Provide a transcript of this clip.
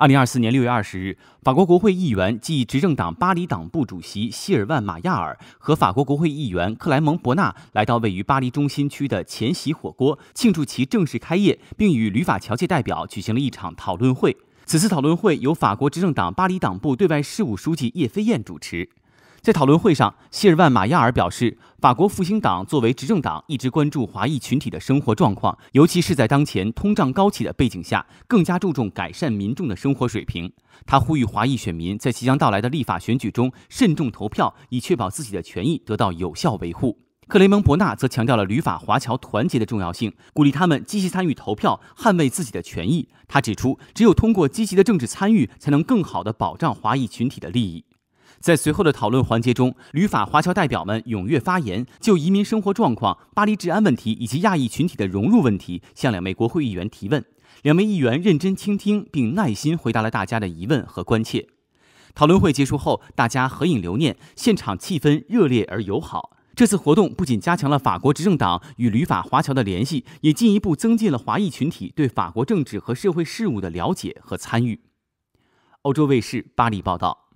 二零二四年六月二十日，法国国会议员暨执政党巴黎党部主席希尔万·马亚尔和法国国会议员克莱蒙·博纳来到位于巴黎中心区的前席火锅，庆祝其正式开业，并与旅法侨界代表举行了一场讨论会。此次讨论会由法国执政党巴黎党部对外事务书记叶飞燕主持。在讨论会上，希尔万·马亚尔表示，法国复兴党作为执政党，一直关注华裔群体的生活状况，尤其是在当前通胀高企的背景下，更加注重改善民众的生活水平。他呼吁华裔选民在即将到来的立法选举中慎重投票，以确保自己的权益得到有效维护。克雷蒙伯纳则强调了旅法华侨团结的重要性，鼓励他们积极参与投票，捍卫自己的权益。他指出，只有通过积极的政治参与，才能更好地保障华裔群体的利益。在随后的讨论环节中，旅法华侨代表们踊跃发言，就移民生活状况、巴黎治安问题以及亚裔群体的融入问题向两位国会议员提问。两位议员认真倾听，并耐心回答了大家的疑问和关切。讨论会结束后，大家合影留念，现场气氛热烈而友好。这次活动不仅加强了法国执政党与旅法华侨的联系，也进一步增进了华裔群体对法国政治和社会事务的了解和参与。欧洲卫视巴黎报道。